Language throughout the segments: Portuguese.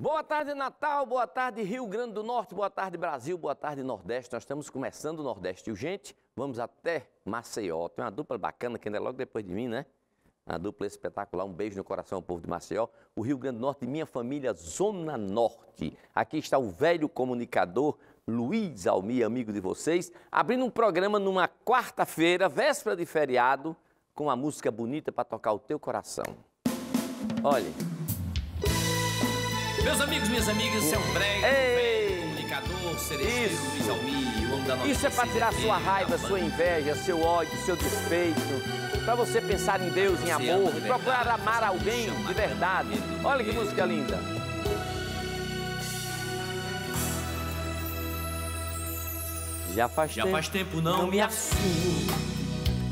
Boa tarde, Natal. Boa tarde, Rio Grande do Norte. Boa tarde, Brasil. Boa tarde, Nordeste. Nós estamos começando o Nordeste. E, gente, vamos até Maceió. Tem uma dupla bacana que ainda é logo depois de mim, né? Uma dupla espetacular. Um beijo no coração ao povo de Maceió. O Rio Grande do Norte, minha família, Zona Norte. Aqui está o velho comunicador Luiz Almi, amigo de vocês, abrindo um programa numa quarta-feira, véspera de feriado, com uma música bonita para tocar o teu coração. Olha. Meus amigos, minhas amigas, esse é um brega, velho, comunicador, cerejeiro, Luiz Almi, o homem da nossa Isso é para tirar sua raiva, sua inveja, seu ódio, seu despeito. Para você pensar em Deus, em amor, procurar amar alguém de verdade. Olha que música linda. Já faz, Já tempo, faz tempo não, não me assumo,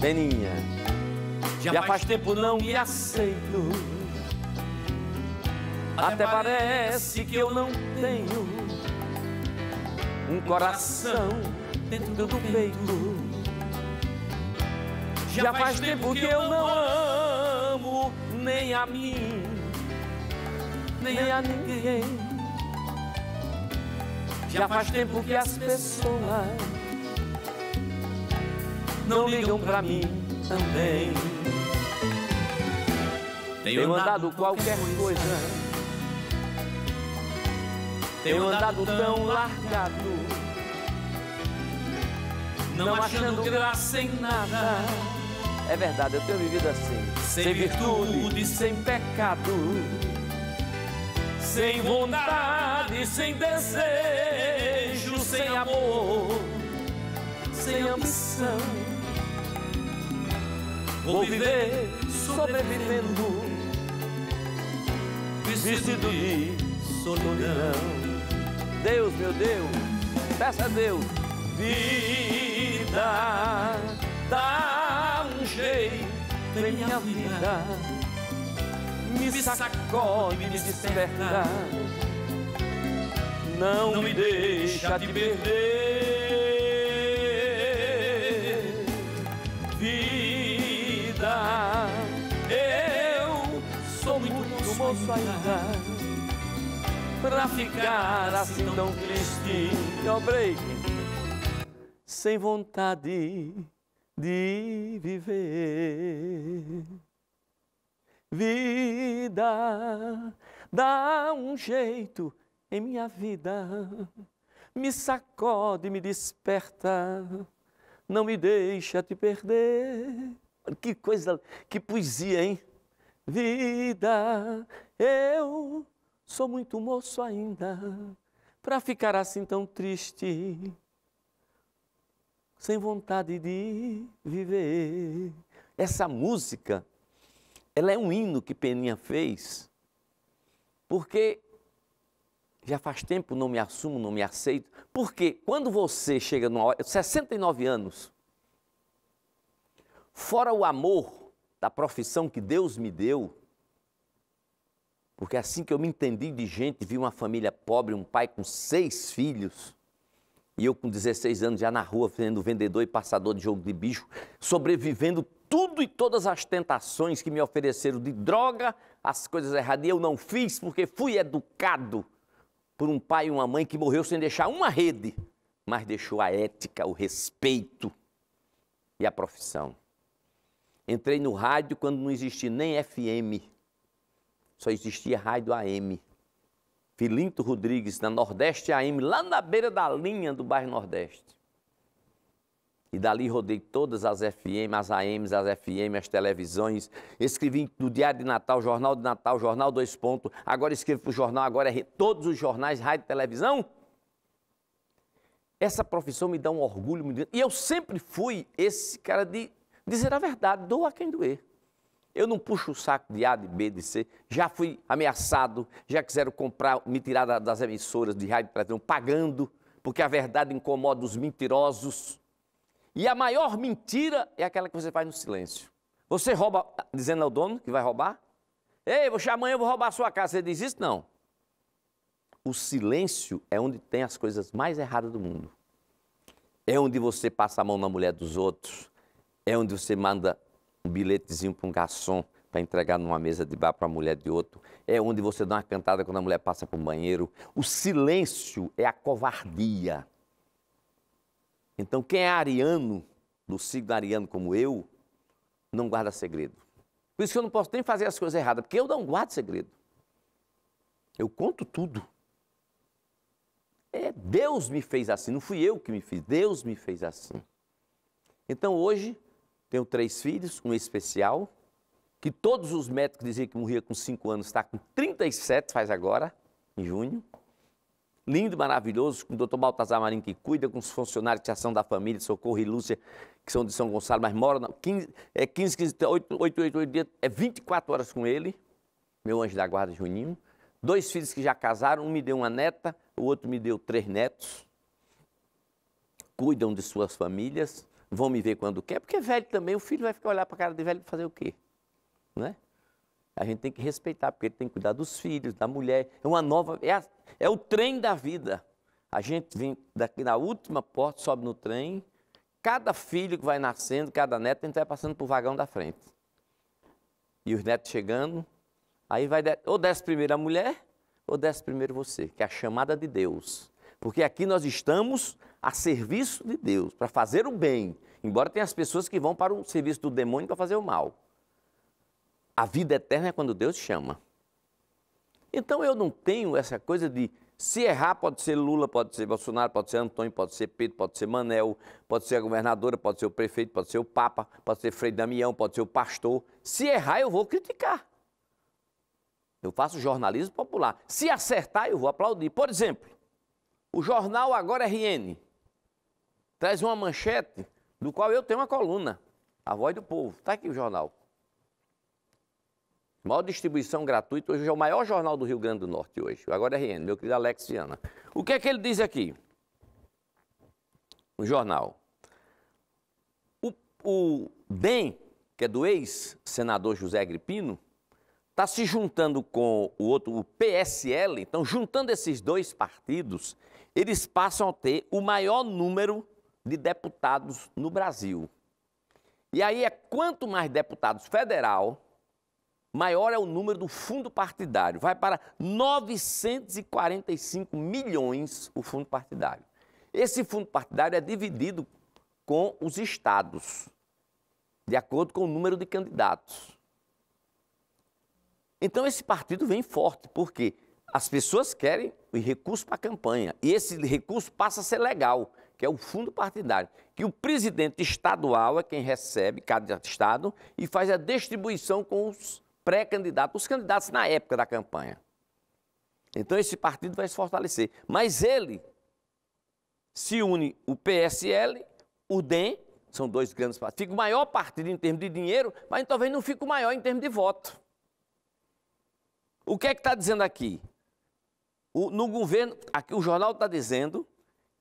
Beninha. Já, Já faz, faz tempo não me aceito. Até parece que eu não tenho um coração dentro do peito. Já faz tempo que eu não amo nem a mim, nem a ninguém. Já faz tempo que as pessoas não ligam pra mim também. Tenho andado qualquer coisa tenho andado tão largado, não achando graça em nada. É verdade, eu tenho vivido assim, sem, sem virtude, sem pecado, sem vontade, sem desejo, sem amor, sem ambição. Vou viver sobrevivendo, vestido de solidão. Deus, meu Deus, peça a Deus. Vida, dá um jeito em minha vida. Me sacode, me desperta. Não, me deixa de perder. Vida, eu sou muito moço ainda pra ficar assim tão triste. Ó, é break. Sem vontade de viver. Vida, dá um jeito em minha vida. Me sacode, me desperta. Não me deixa te perder. Que coisa, que poesia, hein? Vida, eu Sou muito moço ainda para ficar assim tão triste, sem vontade de viver. Essa música, ela é um hino que Peninha fez, porque já faz tempo não me assumo, não me aceito, porque quando você chega numa hora, 69 anos, fora o amor da profissão que Deus me deu, porque assim que eu me entendi de gente, vi uma família pobre, um pai com seis filhos, e eu com 16 anos já na rua, sendo vendedor e passador de jogo de bicho, sobrevivendo tudo e todas as tentações que me ofereceram de droga, as coisas erradas, e eu não fiz porque fui educado por um pai e uma mãe que morreu sem deixar uma rede, mas deixou a ética, o respeito e a profissão. Entrei no rádio quando não existia nem FM só existia rádio AM. Filinto Rodrigues, na Nordeste AM, lá na beira da linha do bairro Nordeste. E dali rodei todas as FM, as AMs, as FM, as televisões. Escrevi no Diário de Natal, Jornal de Natal, Jornal Dois Pontos. Agora escrevo para o jornal, agora é todos os jornais, rádio e televisão. Essa profissão me dá um orgulho E eu sempre fui esse cara de dizer a verdade, doa quem doer. Eu não puxo o saco de A, de B, de C. Já fui ameaçado, já quiseram comprar, me tirar das emissoras de rádio e televisão, pagando, porque a verdade incomoda os mentirosos. E a maior mentira é aquela que você faz no silêncio. Você rouba, dizendo ao dono que vai roubar. Ei, você amanhã eu vou roubar a sua casa. Você diz isso? Não. O silêncio é onde tem as coisas mais erradas do mundo. É onde você passa a mão na mulher dos outros. É onde você manda um bilhetezinho para um garçom para entregar numa mesa de bar para a mulher de outro. É onde você dá uma cantada quando a mulher passa para o banheiro. O silêncio é a covardia. Então, quem é ariano, do signo ariano como eu, não guarda segredo. Por isso que eu não posso nem fazer as coisas erradas, porque eu não guardo segredo. Eu conto tudo. É, Deus me fez assim, não fui eu que me fiz, Deus me fez assim. Então hoje tenho três filhos, um especial, que todos os médicos diziam que morria com 5 anos, está com 37, faz agora, em junho. Lindo, maravilhoso, com o doutor Baltazar Marinho que cuida, com os funcionários de ação da família, Socorro e Lúcia, que são de São Gonçalo, mas moram na, 15, é 15, 15, 8, 8, 8, 8 dias, é 24 horas com ele, meu anjo da guarda, Juninho. Dois filhos que já casaram, um me deu uma neta, o outro me deu três netos. Cuidam de suas famílias vão me ver quando quer, porque é velho também, o filho vai ficar olhar para a cara de velho fazer o quê? Né? A gente tem que respeitar, porque ele tem que cuidar dos filhos, da mulher. É uma nova. É, a, é o trem da vida. A gente vem daqui na última porta, sobe no trem. Cada filho que vai nascendo, cada neto, a gente vai passando para o vagão da frente. E os netos chegando, aí vai. Ou desce primeiro a mulher, ou desce primeiro você, que é a chamada de Deus. Porque aqui nós estamos a serviço de Deus, para fazer o bem, embora tenha as pessoas que vão para o serviço do demônio para fazer o mal. A vida eterna é quando Deus chama. Então eu não tenho essa coisa de se errar, pode ser Lula, pode ser Bolsonaro, pode ser Antônio, pode ser Pedro, pode ser Manel, pode ser a governadora, pode ser o prefeito, pode ser o Papa, pode ser Frei Damião, pode ser o pastor. Se errar, eu vou criticar. Eu faço jornalismo popular. Se acertar, eu vou aplaudir. Por exemplo, o jornal agora é RN traz uma manchete do qual eu tenho uma coluna, A Voz do Povo. Está aqui o jornal. Maior distribuição gratuita, hoje é o maior jornal do Rio Grande do Norte hoje. Agora é RN, meu querido Alex Viana. O que é que ele diz aqui? O jornal. O, o DEM, que é do ex-senador José Agripino, está se juntando com o outro, o PSL, então juntando esses dois partidos, eles passam a ter o maior número de deputados no Brasil. E aí é quanto mais deputados federal, maior é o número do fundo partidário. Vai para 945 milhões o fundo partidário. Esse fundo partidário é dividido com os estados, de acordo com o número de candidatos. Então esse partido vem forte, porque as pessoas querem o recurso para a campanha, e esse recurso passa a ser legal que é o fundo partidário, que o presidente estadual é quem recebe cada estado e faz a distribuição com os pré-candidatos, os candidatos na época da campanha. Então esse partido vai se fortalecer. Mas ele se une o PSL, o DEM, são dois grandes partidos. Fica o maior partido em termos de dinheiro, mas talvez não fique o maior em termos de voto. O que é que está dizendo aqui? O, no governo, aqui o jornal está dizendo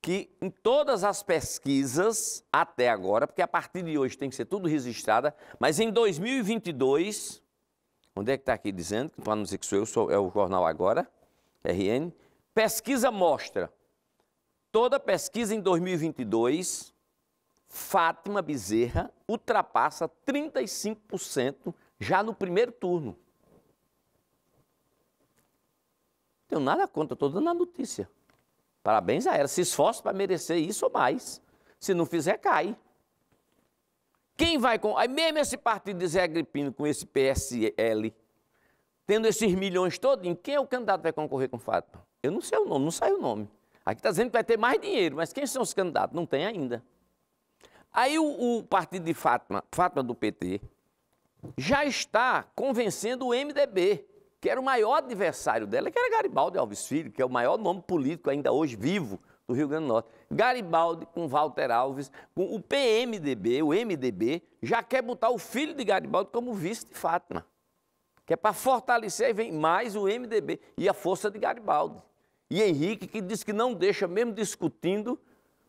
que em todas as pesquisas até agora, porque a partir de hoje tem que ser tudo registrada, mas em 2022, onde é que está aqui dizendo, para não dizer que sou eu, sou, é o jornal agora, RN, pesquisa mostra, toda pesquisa em 2022, Fátima Bezerra ultrapassa 35% já no primeiro turno. Não tenho nada contra, estou dando a notícia. Parabéns a ela. Se esforce para merecer isso ou mais. Se não fizer, cai. Quem vai com. Aí mesmo esse partido de Zé Agripino com esse PSL, tendo esses milhões todos, em quem é o candidato que vai concorrer com o Fátima? Eu não sei o nome, não sai o nome. Aqui está dizendo que vai ter mais dinheiro, mas quem são os candidatos? Não tem ainda. Aí o, o partido de Fátima, Fátima do PT, já está convencendo o MDB que era o maior adversário dela, que era Garibaldi Alves Filho, que é o maior nome político ainda hoje vivo do Rio Grande do Norte. Garibaldi com Walter Alves, com o PMDB, o MDB, já quer botar o filho de Garibaldi como vice de Fátima. Que é para fortalecer, e vem mais o MDB e a força de Garibaldi. E Henrique, que diz que não deixa, mesmo discutindo,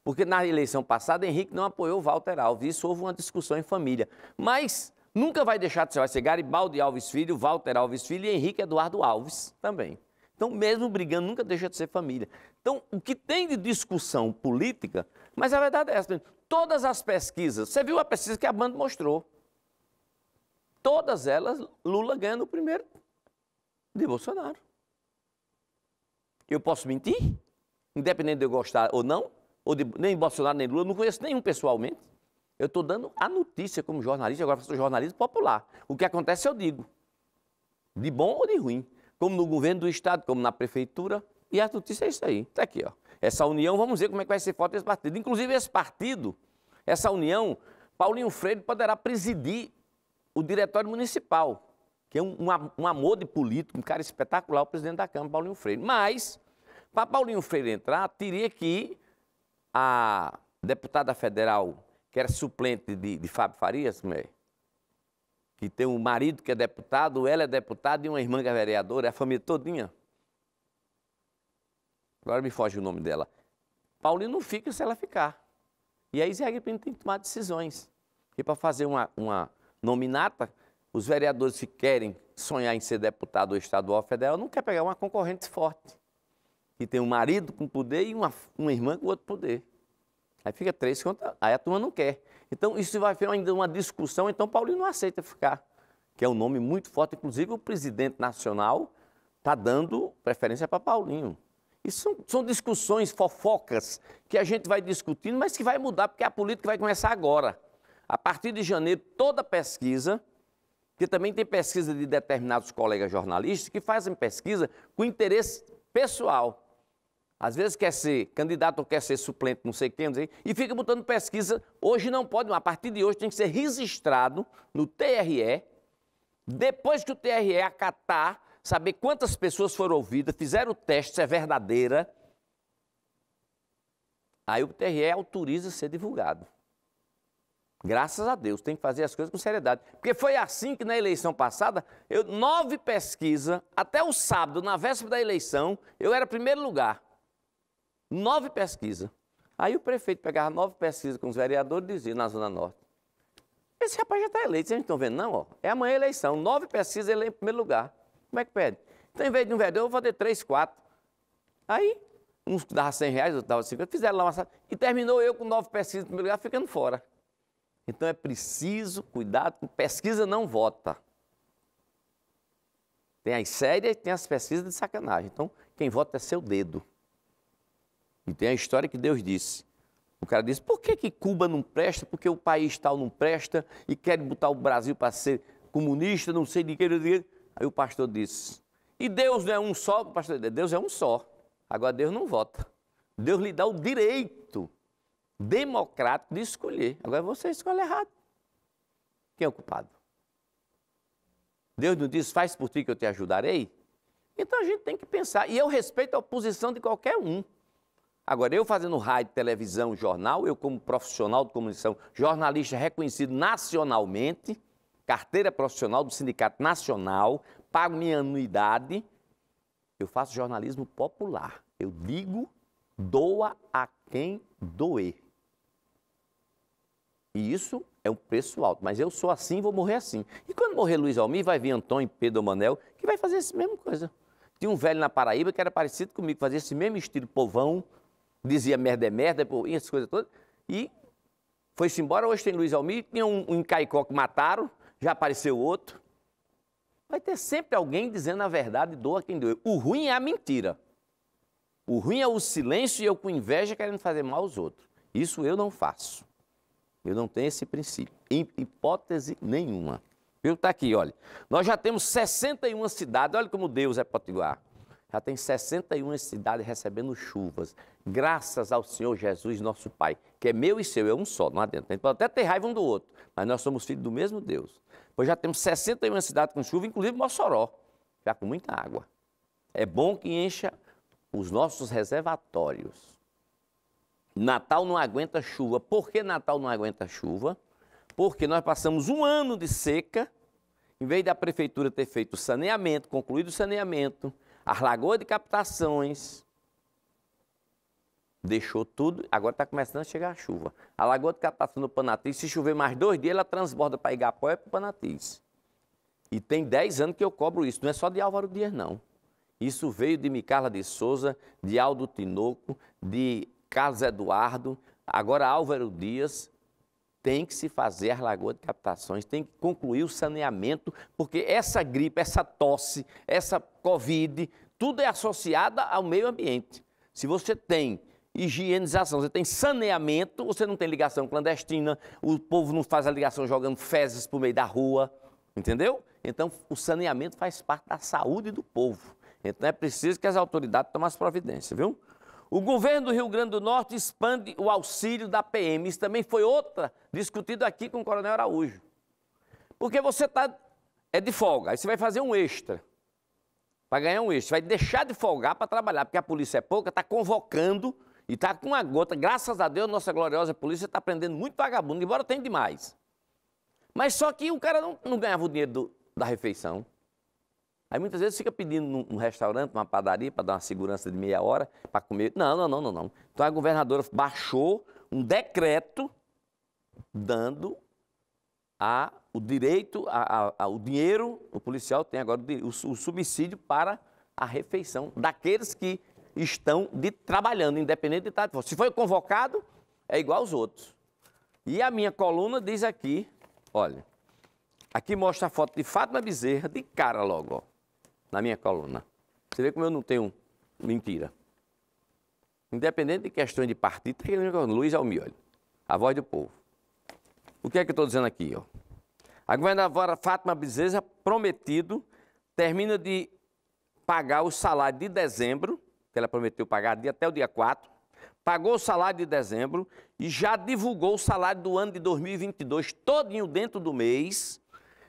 porque na eleição passada Henrique não apoiou Walter Alves. Isso houve uma discussão em família. Mas Nunca vai deixar de ser, vai ser Garibaldi Alves Filho, Walter Alves Filho e Henrique Eduardo Alves também. Então, mesmo brigando, nunca deixa de ser família. Então, o que tem de discussão política, mas a verdade é essa, né? todas as pesquisas, você viu a pesquisa que a Band mostrou, todas elas, Lula ganha no primeiro de Bolsonaro. Eu posso mentir? Independente de eu gostar ou não, ou de, nem Bolsonaro nem Lula, não conheço nenhum pessoalmente. Eu estou dando a notícia como jornalista, agora faço jornalismo popular. O que acontece eu digo, de bom ou de ruim, como no governo do Estado, como na prefeitura, e a notícia é isso aí, está aqui. Ó. Essa união, vamos ver como é que vai ser forte esse partido. Inclusive esse partido, essa união, Paulinho Freire poderá presidir o diretório municipal, que é um, um, um amor de político, um cara espetacular, o presidente da Câmara, Paulinho Freire. Mas, para Paulinho Freire entrar, teria que a deputada federal que era suplente de, de Fábio Farias, que tem um marido que é deputado, ela é deputada e uma irmã que é vereadora, é a família todinha. Agora me foge o nome dela. Paulinho não fica se ela ficar. E aí Zé Agripino tem que tomar decisões. E para fazer uma, uma nominata, os vereadores que querem sonhar em ser deputado ou estadual federal não quer pegar uma concorrente forte. Que tem um marido com poder e uma, uma irmã com outro poder. Aí fica três contra. Aí a turma não quer. Então isso vai ser ainda uma discussão. Então Paulinho não aceita ficar, que é um nome muito forte. Inclusive o presidente nacional está dando preferência para Paulinho. Isso são, são, discussões, fofocas, que a gente vai discutindo, mas que vai mudar, porque é a política vai começar agora. A partir de janeiro, toda pesquisa, que também tem pesquisa de determinados colegas jornalistas, que fazem pesquisa com interesse pessoal. Às vezes quer ser candidato ou quer ser suplente, não sei quem, não sei, e fica botando pesquisa. Hoje não pode, a partir de hoje tem que ser registrado no TRE. Depois que o TRE acatar, saber quantas pessoas foram ouvidas, fizeram o teste, se é verdadeira. Aí o TRE autoriza a ser divulgado. Graças a Deus, tem que fazer as coisas com seriedade. Porque foi assim que na eleição passada, eu nove pesquisas, até o sábado, na véspera da eleição, eu era primeiro lugar nove pesquisas. Aí o prefeito pegava nove pesquisas com os vereadores e dizia na Zona Norte. Esse rapaz já está eleito, vocês não estão vendo, não? Ó, é amanhã a eleição, nove pesquisas ele é em primeiro lugar. Como é que pede? Então, em vez de um vereador, eu vou ter três, quatro. Aí, uns dava 100 reais, outros dava 50, fizeram lá uma... E terminou eu com nove pesquisas em primeiro lugar, ficando fora. Então, é preciso cuidado, pesquisa não vota. Tem as sérias e tem as pesquisas de sacanagem. Então, quem vota é seu dedo. E tem a história que Deus disse. O cara disse: por que, que Cuba não presta? Porque o país tal não presta e quer botar o Brasil para ser comunista, não sei de que. Aí o pastor disse: e Deus não é um só? pastor Deus é um só. Agora Deus não vota. Deus lhe dá o direito democrático de escolher. Agora você escolhe errado. Quem é o culpado? Deus não diz: faz por ti que eu te ajudarei? Então a gente tem que pensar. E eu respeito a posição de qualquer um. Agora, eu fazendo rádio, televisão, jornal, eu como profissional de comunicação, jornalista reconhecido nacionalmente, carteira profissional do Sindicato Nacional, pago minha anuidade, eu faço jornalismo popular. Eu digo, doa a quem doer. E isso é um preço alto, mas eu sou assim, vou morrer assim. E quando morrer Luiz Almir, vai vir Antônio Pedro Manel, que vai fazer essa mesma coisa. Tinha um velho na Paraíba que era parecido comigo, fazia esse mesmo estilo povão, dizia merda é merda, e essas coisas todas. E foi-se embora, hoje tem Luiz Almir, tinha um, um Caicó que mataram, já apareceu outro. Vai ter sempre alguém dizendo a verdade, doa quem doeu. O ruim é a mentira. O ruim é o silêncio e eu com inveja querendo fazer mal aos outros. Isso eu não faço. Eu não tenho esse princípio, em hipótese nenhuma. Viu? Está aqui, olha. Nós já temos 61 cidades, olha como Deus é potiguar já tem 61 cidades recebendo chuvas. Graças ao Senhor Jesus, nosso Pai, que é meu e seu, é um só, não adianta. A gente pode até ter raiva um do outro, mas nós somos filhos do mesmo Deus. Pois já temos 61 cidades com chuva, inclusive Mossoró, já com muita água. É bom que encha os nossos reservatórios. Natal não aguenta chuva. Por que Natal não aguenta chuva? Porque nós passamos um ano de seca, em vez da prefeitura ter feito saneamento, concluído o saneamento, as lagoas de captações deixou tudo, agora está começando a chegar a chuva. A lagoa de captação do Panatis, se chover mais dois dias, ela transborda para Igapó e é para o Panatis. E tem 10 anos que eu cobro isso, não é só de Álvaro Dias, não. Isso veio de Micarla de Souza, de Aldo Tinoco, de Carlos Eduardo, agora Álvaro Dias, tem que se fazer a lagoa de captações, tem que concluir o saneamento, porque essa gripe, essa tosse, essa Covid, tudo é associada ao meio ambiente. Se você tem higienização, você tem saneamento, você não tem ligação clandestina, o povo não faz a ligação jogando fezes por meio da rua, entendeu? Então, o saneamento faz parte da saúde do povo. Então, é preciso que as autoridades tomem as providências, viu? O governo do Rio Grande do Norte expande o auxílio da PM. Isso também foi outra discutido aqui com o Coronel Araújo. Porque você está é de folga, aí você vai fazer um extra. Para ganhar um extra, você vai deixar de folgar para trabalhar, porque a polícia é pouca, está convocando e está com uma gota. Graças a Deus, nossa gloriosa polícia está prendendo muito vagabundo, embora tenha demais. Mas só que o cara não, não ganhava o dinheiro do, da refeição. Aí muitas vezes fica pedindo num, num restaurante, numa padaria, para dar uma segurança de meia hora, para comer. Não, não, não, não, não. Então a governadora baixou um decreto dando a, o direito, a, a, a, o dinheiro, o policial tem agora o, o subsídio para a refeição daqueles que estão de, trabalhando, independente de estar. Se foi convocado, é igual aos outros. E a minha coluna diz aqui, olha, aqui mostra a foto de Fátima Bezerra, de cara logo, ó na minha coluna. Você vê como eu não tenho mentira. Independente de questões de partido, Luiz Almioli, a voz do povo. O que é que eu estou dizendo aqui? Ó? A governadora Fátima Bezerra, prometido, termina de pagar o salário de dezembro, que ela prometeu pagar até o dia 4, pagou o salário de dezembro e já divulgou o salário do ano de 2022 todinho dentro do mês,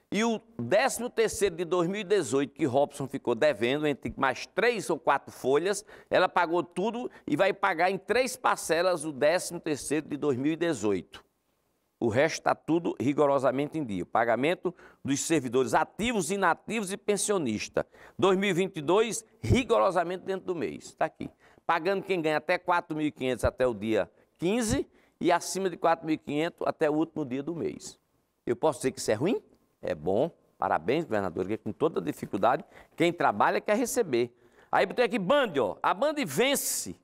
e o 13º de 2018, que Robson ficou devendo, entre mais três ou quatro folhas, ela pagou tudo e vai pagar em três parcelas o 13º de 2018. O resto está tudo rigorosamente em dia. Pagamento dos servidores ativos, inativos e pensionista. 2022, rigorosamente dentro do mês. Está aqui. Pagando quem ganha até 4.500 até o dia 15 e acima de 4.500 até o último dia do mês. Eu posso dizer que isso é ruim? é bom, parabéns, governador, porque com toda dificuldade, quem trabalha quer receber. Aí botei aqui Band, ó. A Band vence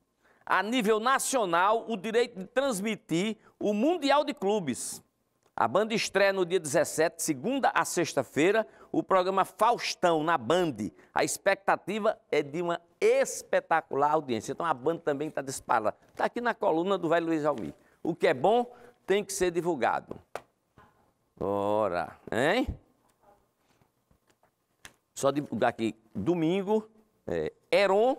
a nível nacional o direito de transmitir o Mundial de Clubes. A Band estreia no dia 17, segunda a sexta-feira, o programa Faustão na Band. A expectativa é de uma espetacular audiência. Então a Band também está disparada. Está aqui na coluna do velho Luiz Almir. O que é bom tem que ser divulgado. Ora, hein? Só divulgar aqui, domingo, é, Heron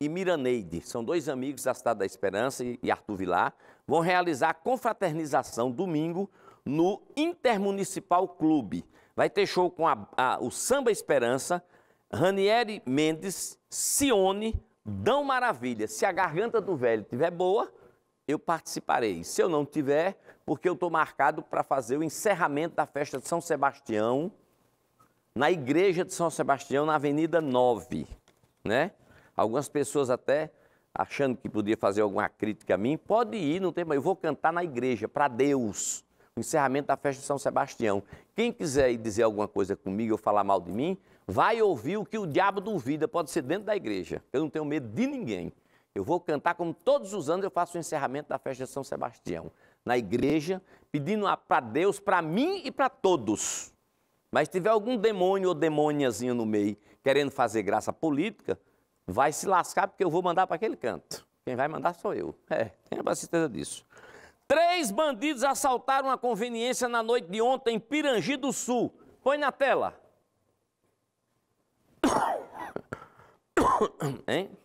e Miraneide, são dois amigos da Cidade da Esperança e Arthur Vilar, vão realizar a confraternização domingo no Intermunicipal Clube. Vai ter show com a, a, o Samba Esperança, Ranieri Mendes, Sione, Dão Maravilha. Se a garganta do velho tiver boa, eu participarei. Se eu não tiver, porque eu estou marcado para fazer o encerramento da festa de São Sebastião na igreja de São Sebastião, na Avenida 9, né? Algumas pessoas até achando que podia fazer alguma crítica a mim, pode ir, não tem problema. Eu vou cantar na igreja para Deus, o encerramento da festa de São Sebastião. Quem quiser ir dizer alguma coisa comigo ou falar mal de mim, vai ouvir o que o diabo duvida, pode ser dentro da igreja. Eu não tenho medo de ninguém. Eu vou cantar como todos os anos eu faço o encerramento da festa de São Sebastião, na igreja, pedindo para Deus, para mim e para todos. Mas se tiver algum demônio ou demôniazinho no meio querendo fazer graça política, vai se lascar porque eu vou mandar para aquele canto. Quem vai mandar sou eu. É, tenha certeza disso. Três bandidos assaltaram uma conveniência na noite de ontem em Pirangi do Sul. Põe na tela. Hein?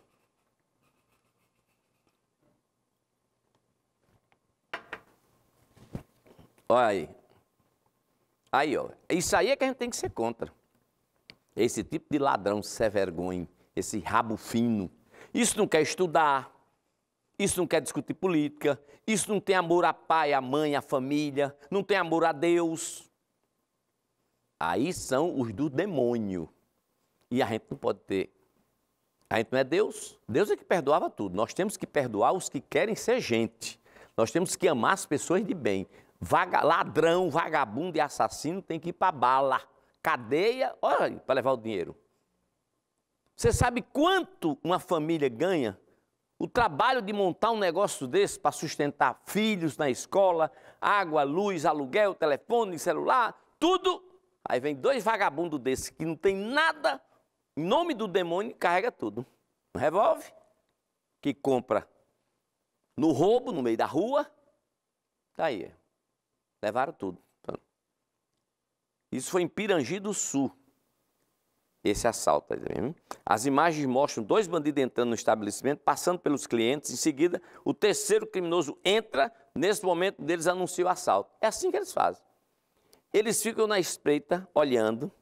Olha aí. Aí, ó. Isso aí é que a gente tem que ser contra. Esse tipo de ladrão sem vergonha, esse rabo fino. Isso não quer estudar, isso não quer discutir política, isso não tem amor a pai, a mãe, a família, não tem amor a Deus. Aí são os do demônio. E a gente não pode ter. A gente não é Deus. Deus é que perdoava tudo. Nós temos que perdoar os que querem ser gente. Nós temos que amar as pessoas de bem. Vaga, ladrão, vagabundo e assassino tem que ir para bala, cadeia, olha para levar o dinheiro. Você sabe quanto uma família ganha? O trabalho de montar um negócio desse para sustentar filhos na escola, água, luz, aluguel, telefone, celular, tudo. Aí vem dois vagabundos desses que não tem nada, em nome do demônio, carrega tudo. Um revólver, que compra no roubo, no meio da rua. Tá aí. Levaram tudo. Isso foi em Pirangi do Sul. Esse assalto aí também. Tá As imagens mostram dois bandidos entrando no estabelecimento, passando pelos clientes. Em seguida, o terceiro criminoso entra. Nesse momento, eles anunciam o assalto. É assim que eles fazem. Eles ficam na espreita, olhando.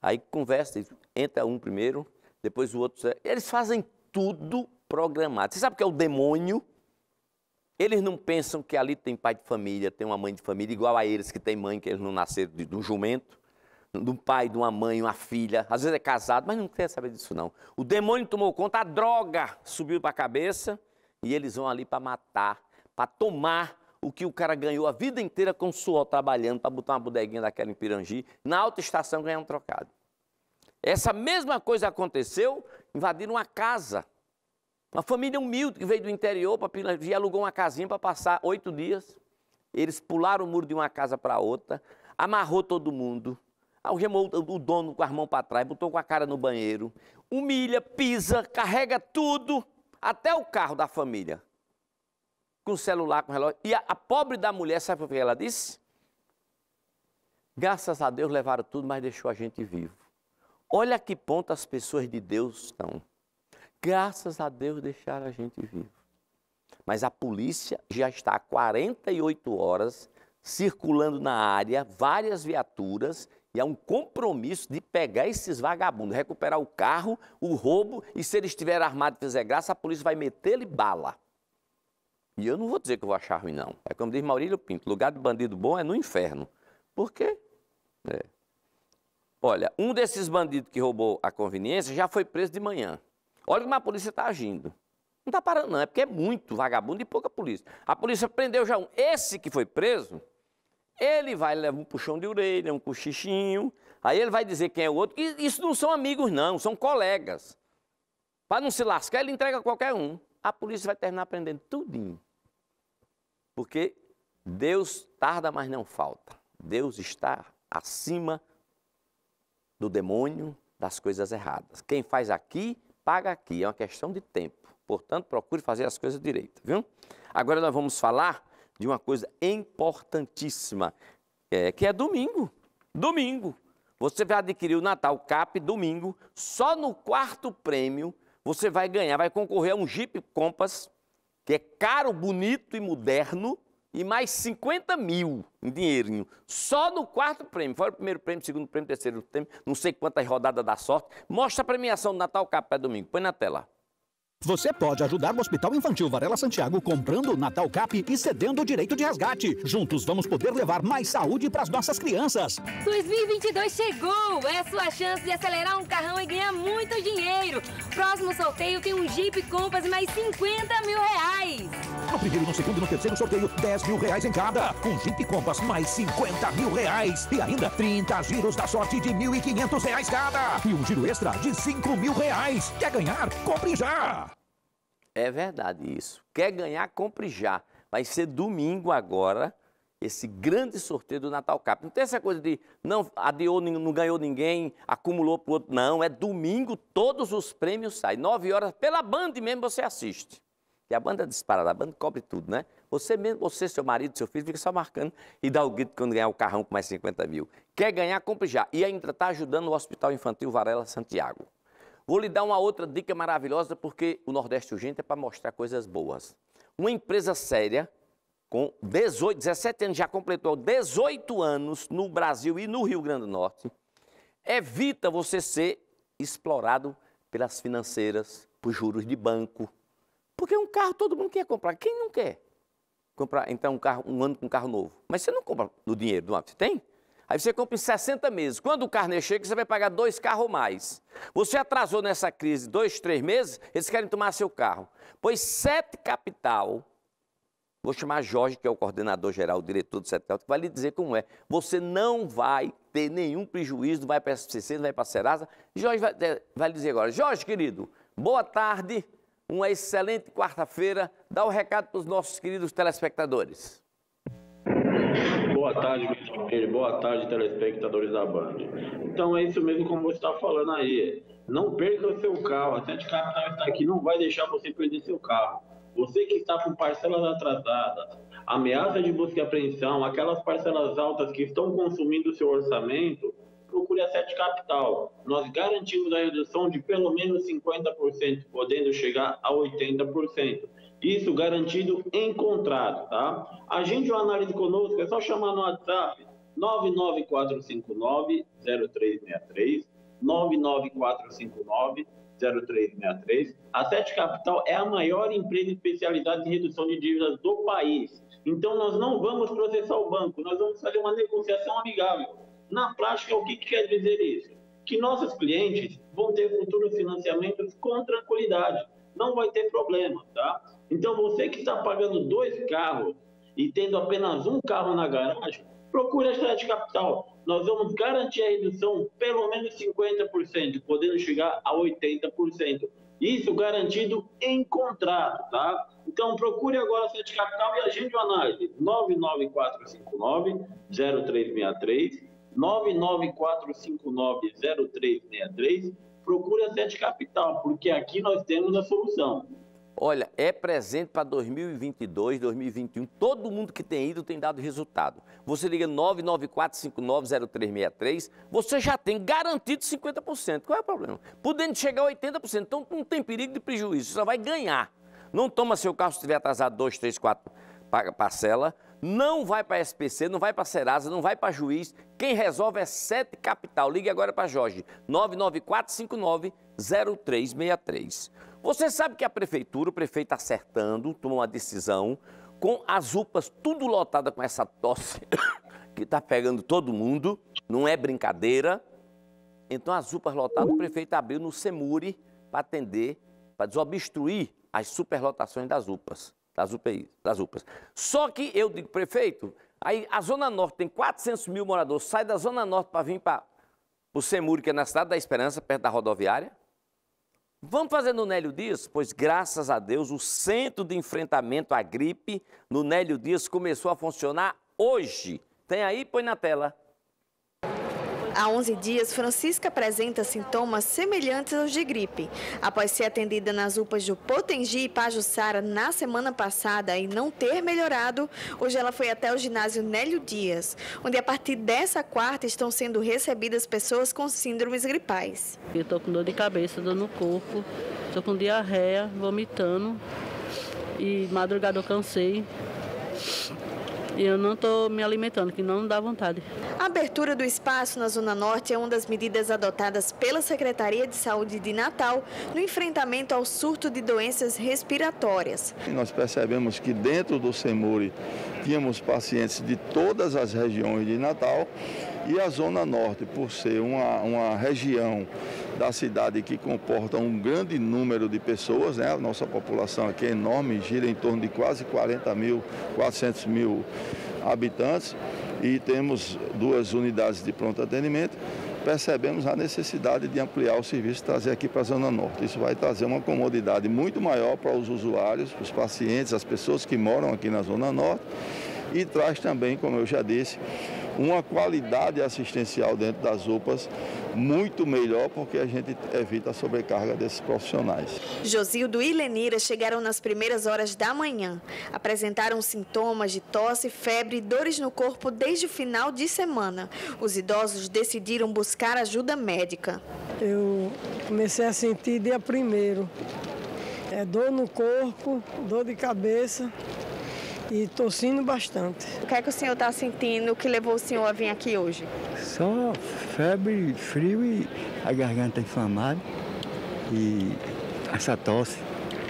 Aí conversa, entra um primeiro, depois o outro. Eles fazem tudo programado. Você sabe o que é o demônio? Eles não pensam que ali tem pai de família, tem uma mãe de família, igual a eles que tem mãe, que eles não nasceram de, de um jumento, de um pai, de uma mãe, uma filha. Às vezes é casado, mas não quer saber disso, não. O demônio tomou conta, a droga subiu para a cabeça e eles vão ali para matar, para tomar o que o cara ganhou a vida inteira com suor trabalhando para botar uma bodeguinha daquela em Pirangi, na alta estação ganhar um trocado. Essa mesma coisa aconteceu, invadiram uma casa uma família humilde que veio do interior para Pilantra, alugou uma casinha para passar oito dias. Eles pularam o muro de uma casa para outra, amarrou todo mundo, algemou o dono com as mãos para trás, botou com a cara no banheiro, humilha, pisa, carrega tudo, até o carro da família, com o celular, com o relógio. E a, a pobre da mulher, sabe o que ela disse? Graças a Deus levaram tudo, mas deixou a gente vivo. Olha que ponto as pessoas de Deus estão graças a Deus deixaram a gente vivo. Mas a polícia já está há 48 horas circulando na área, várias viaturas, e há um compromisso de pegar esses vagabundos, recuperar o carro, o roubo, e se ele estiver armado e fizer graça, a polícia vai meter-lhe bala. E eu não vou dizer que eu vou achar ruim, não. É como diz Maurílio Pinto, lugar de bandido bom é no inferno. Por quê? É. Olha, um desses bandidos que roubou a conveniência já foi preso de manhã. Olha como a polícia está agindo. Não está parando, não. É porque é muito vagabundo e pouca polícia. A polícia prendeu já um. Esse que foi preso, ele vai levar um puxão de orelha, um cochichinho. Aí ele vai dizer quem é o outro. E isso não são amigos, não. São colegas. Para não se lascar, ele entrega qualquer um. A polícia vai terminar prendendo tudinho. Porque Deus tarda, mas não falta. Deus está acima do demônio, das coisas erradas. Quem faz aqui paga aqui, é uma questão de tempo. Portanto, procure fazer as coisas direito, viu? Agora nós vamos falar de uma coisa importantíssima, é, que é domingo. Domingo. Você vai adquirir o Natal Cap domingo, só no quarto prêmio você vai ganhar, vai concorrer a um Jeep Compass, que é caro, bonito e moderno, e mais 50 mil em dinheirinho. Só no quarto prêmio. Fora o primeiro prêmio, segundo prêmio, terceiro prêmio, não sei quantas rodadas da sorte. Mostra a premiação do Natal Capé domingo. Põe na tela. Você pode ajudar o Hospital Infantil Varela Santiago comprando o Natal Cap e cedendo o direito de resgate. Juntos vamos poder levar mais saúde para as nossas crianças. 2022 chegou! É sua chance de acelerar um carrão e ganhar muito dinheiro. Próximo sorteio tem um Jeep Compass mais 50 mil reais. No primeiro, no segundo e no terceiro sorteio, 10 mil reais em cada. Com Jeep Compass, mais 50 mil reais. E ainda 30 giros da sorte de 1.500 reais cada. E um giro extra de 5 mil reais. Quer ganhar? Compre já! É verdade isso. Quer ganhar? Compre já. Vai ser domingo agora esse grande sorteio do Natal Cap. Não tem essa coisa de não adiou, não ganhou ninguém, acumulou para outro. Não, é domingo, todos os prêmios saem. nove horas, pela Band mesmo você assiste. E a banda é disparada, a banda cobre tudo, né? Você mesmo, você, seu marido, seu filho, fica só marcando e dá o grito quando ganhar o carrão com mais 50 mil. Quer ganhar, compre já. E ainda está ajudando o Hospital Infantil Varela Santiago. Vou lhe dar uma outra dica maravilhosa, porque o Nordeste Urgente é para mostrar coisas boas. Uma empresa séria, com 18, 17 anos, já completou 18 anos no Brasil e no Rio Grande do Norte, evita você ser explorado pelas financeiras, por juros de banco, porque um carro todo mundo quer comprar. Quem não quer comprar, então, um carro, um ano com um carro novo? Mas você não compra no dinheiro do ano, você tem? Aí você compra em 60 meses. Quando o carnê chega, você vai pagar dois carros ou mais. Você atrasou nessa crise dois, três meses, eles querem tomar seu carro. Pois Sete Capital, vou chamar Jorge, que é o coordenador geral, o diretor do Sete Capital, que vai lhe dizer como é. Você não vai ter nenhum prejuízo, não vai para a SPC, não vai para a Serasa. Jorge vai, eh, vai lhe dizer agora, Jorge, querido, boa tarde uma excelente quarta-feira. Dá o um recado para os nossos queridos telespectadores. Boa tarde, Guilherme. Boa tarde, telespectadores da Band. Então é isso mesmo como você está falando aí. Não perca o seu carro. A Sete Capital está aqui, não vai deixar você perder seu carro. Você que está com parcelas atrasadas, ameaça de busca e apreensão, aquelas parcelas altas que estão consumindo o seu orçamento, procure a Sete Capital. Nós garantimos a redução de pelo menos 50%, podendo chegar a 80%. Isso garantido em contrato, tá? Agende uma análise conosco, é só chamar no WhatsApp 99459-0363, 99459-0363. A Sete Capital é a maior empresa especializada em redução de dívidas do país. Então, nós não vamos processar o banco, nós vamos fazer uma negociação amigável na prática, o que quer dizer isso? Que nossos clientes vão ter futuros financiamentos com tranquilidade, não vai ter problema, tá? Então, você que está pagando dois carros e tendo apenas um carro na garagem, procure a Estrada de Capital. Nós vamos garantir a redução pelo menos 50%, podendo chegar a 80%. Isso garantido em contrato, tá? Então procure agora a Sete Capital e agende o análise 99459 0363 994590363, procure a Sede Capital, porque aqui nós temos a solução. Olha, é presente para 2022, 2021. Todo mundo que tem ido tem dado resultado. Você liga 994590363, você já tem garantido 50%. Qual é o problema? Podendo chegar a 80%, então não tem perigo de prejuízo, você só vai ganhar. Não toma seu carro se estiver atrasado 2, 3, 4 parcela não vai para SPC, não vai para Serasa, não vai para juiz. Quem resolve é Sete Capital. Ligue agora para Jorge, 994590363. Você sabe que a prefeitura, o prefeito acertando, tomou uma decisão com as UPAs tudo lotada com essa tosse que está pegando todo mundo, não é brincadeira. Então as UPAs lotadas, o prefeito abriu no Semuri para atender, para desobstruir as superlotações das UPAs das UPIs, das UPAs. Só que eu digo, prefeito, aí a Zona Norte tem 400 mil moradores, sai da Zona Norte para vir para o Semuri, que é na Cidade da Esperança, perto da rodoviária. Vamos fazer no Nélio Dias? Pois, graças a Deus, o Centro de Enfrentamento à Gripe no Nélio Dias começou a funcionar hoje. Tem aí? Põe na tela. Há 11 dias, Francisca apresenta sintomas semelhantes aos de gripe. Após ser atendida nas UPAs de Potengi e Pajuçara na semana passada e não ter melhorado, hoje ela foi até o ginásio Nélio Dias, onde a partir dessa quarta estão sendo recebidas pessoas com síndromes gripais. Eu estou com dor de cabeça, dor no corpo, estou com diarreia, vomitando e madrugada eu cansei. E eu não estou me alimentando, que não dá vontade. A abertura do espaço na Zona Norte é uma das medidas adotadas pela Secretaria de Saúde de Natal no enfrentamento ao surto de doenças respiratórias. Nós percebemos que dentro do Semuri tínhamos pacientes de todas as regiões de Natal e a Zona Norte, por ser uma, uma região da cidade que comporta um grande número de pessoas, né? a nossa população aqui é enorme, gira em torno de quase 40 mil, 400 mil habitantes, e temos duas unidades de pronto atendimento, percebemos a necessidade de ampliar o serviço e trazer aqui para a Zona Norte. Isso vai trazer uma comodidade muito maior para os usuários, para os pacientes, as pessoas que moram aqui na Zona Norte e traz também, como eu já disse, uma qualidade assistencial dentro das UPAs muito melhor, porque a gente evita a sobrecarga desses profissionais. Josildo e Lenira chegaram nas primeiras horas da manhã. Apresentaram sintomas de tosse, febre e dores no corpo desde o final de semana. Os idosos decidiram buscar ajuda médica. Eu comecei a sentir dia primeiro. É dor no corpo, dor de cabeça, e tossindo bastante. O que é que o senhor está sentindo que levou o senhor a vir aqui hoje? Só febre, frio e a garganta inflamada e essa tosse.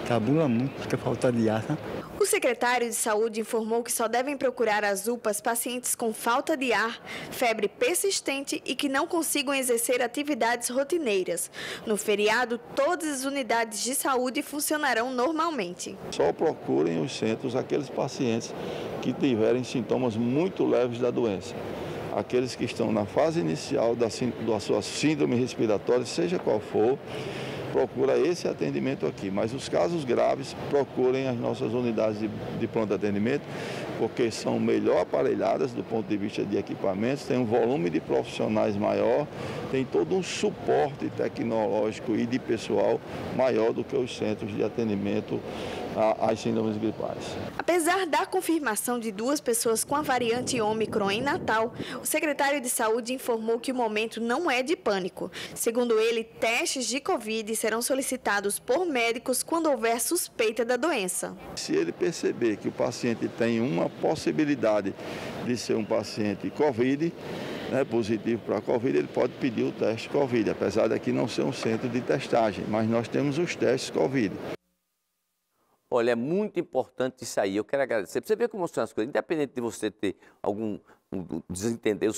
Cabula tá muito, fica tá falta de ar, sabe? O secretário de Saúde informou que só devem procurar as UPAs pacientes com falta de ar, febre persistente e que não consigam exercer atividades rotineiras. No feriado, todas as unidades de saúde funcionarão normalmente. Só procurem os centros aqueles pacientes que tiverem sintomas muito leves da doença aqueles que estão na fase inicial da, da sua síndrome respiratória, seja qual for, procura esse atendimento aqui. Mas os casos graves, procurem as nossas unidades de, de pronto atendimento, porque são melhor aparelhadas do ponto de vista de equipamentos, tem um volume de profissionais maior, tem todo um suporte tecnológico e de pessoal maior do que os centros de atendimento as síndromes gripais. Apesar da confirmação de duas pessoas com a variante Ômicron em Natal, o secretário de Saúde informou que o momento não é de pânico. Segundo ele, testes de Covid serão solicitados por médicos quando houver suspeita da doença. Se ele perceber que o paciente tem uma possibilidade de ser um paciente Covid, né, positivo para a Covid, ele pode pedir o teste Covid, apesar daqui não ser um centro de testagem, mas nós temos os testes Covid. Olha, é muito importante isso aí. Eu quero agradecer. você vê como são as coisas. Independente de você ter algum um,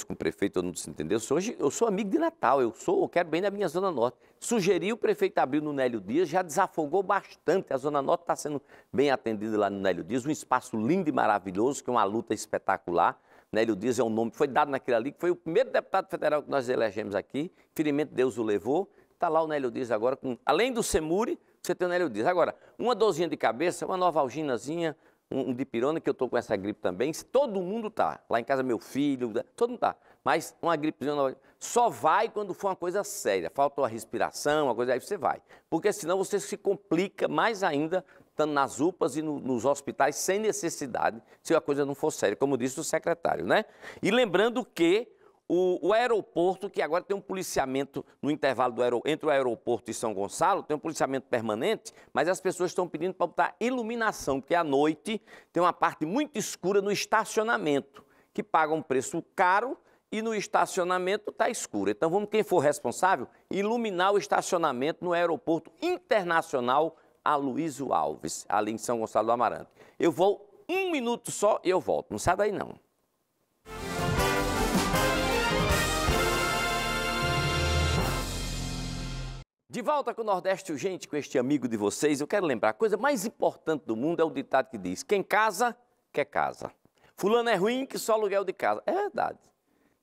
com o prefeito ou não desentendeu hoje eu sou amigo de Natal, eu sou, eu quero bem da minha Zona Norte. Sugeri o prefeito abrir no Nélio Dias, já desafogou bastante. A Zona Norte está sendo bem atendida lá no Nélio Dias, um espaço lindo e maravilhoso, que é uma luta espetacular. Nélio Dias é um nome que foi dado naquele ali, que foi o primeiro deputado federal que nós elegemos aqui. Infelizmente Deus o levou. Está lá o Nélio Dias agora, com, além do Semuri, você tem Setonélio diz. Agora, uma dorzinha de cabeça, uma nova um, um dipirona, que eu estou com essa gripe também, todo mundo tá. Lá em casa, meu filho, todo mundo tá. Mas uma gripezinha, nova, só vai quando for uma coisa séria. Faltou a respiração, uma coisa, aí você vai. Porque senão você se complica mais ainda estando nas UPAs e no, nos hospitais sem necessidade, se a coisa não for séria, como disse o secretário, né? E lembrando que o, o, aeroporto, que agora tem um policiamento no intervalo aer... entre o aeroporto e São Gonçalo, tem um policiamento permanente, mas as pessoas estão pedindo para botar iluminação, porque à noite tem uma parte muito escura no estacionamento, que paga um preço caro e no estacionamento está escuro. Então vamos, quem for responsável, iluminar o estacionamento no aeroporto internacional Aloysio Alves, ali em São Gonçalo do Amarante. Eu vou um minuto só e eu volto. Não sai daí não. De volta com o Nordeste Urgente, com este amigo de vocês, eu quero lembrar, a coisa mais importante do mundo é o ditado que diz, quem casa, quer casa. Fulano é ruim que só aluguel de casa. É verdade.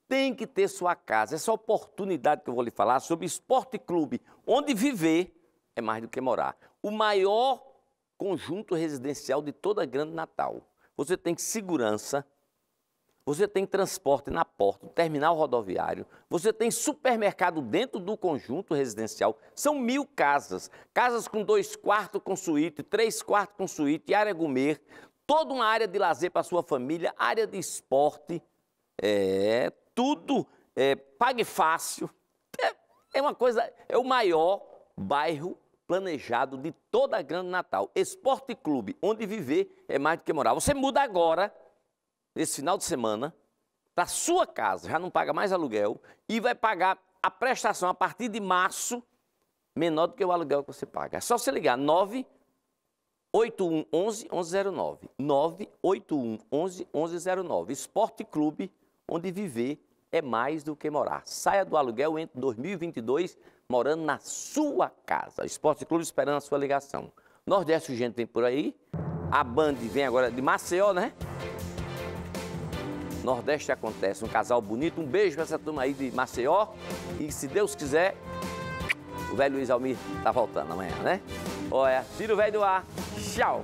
Tem que ter sua casa. Essa oportunidade que eu vou lhe falar sobre esporte clube, onde viver é mais do que morar. O maior conjunto residencial de toda a Grande Natal. Você tem segurança, você tem transporte na porta, terminal rodoviário, você tem supermercado dentro do conjunto residencial. São mil casas, casas com dois quartos com suíte, três quartos com suíte, área gourmet, toda uma área de lazer para sua família, área de esporte, é tudo é, pague fácil. É, é uma coisa, é o maior bairro planejado de toda a Grande Natal. Esporte Clube, onde viver é mais do que morar. Você muda agora esse final de semana para sua casa, já não paga mais aluguel e vai pagar a prestação a partir de março menor do que o aluguel que você paga. É só você ligar 981 11 1109. 981 11 1109. Esporte Clube, onde viver é mais do que morar. Saia do aluguel entre 2022 morando na sua casa. Esporte Clube esperando a sua ligação. Nordeste Urgente vem por aí. A Band vem agora de Maceió, né? Nordeste acontece. Um casal bonito. Um beijo pra essa turma aí de Maceió. E se Deus quiser, o velho Luiz Almir tá voltando amanhã, né? Olha, tira o velho do ar. Tchau.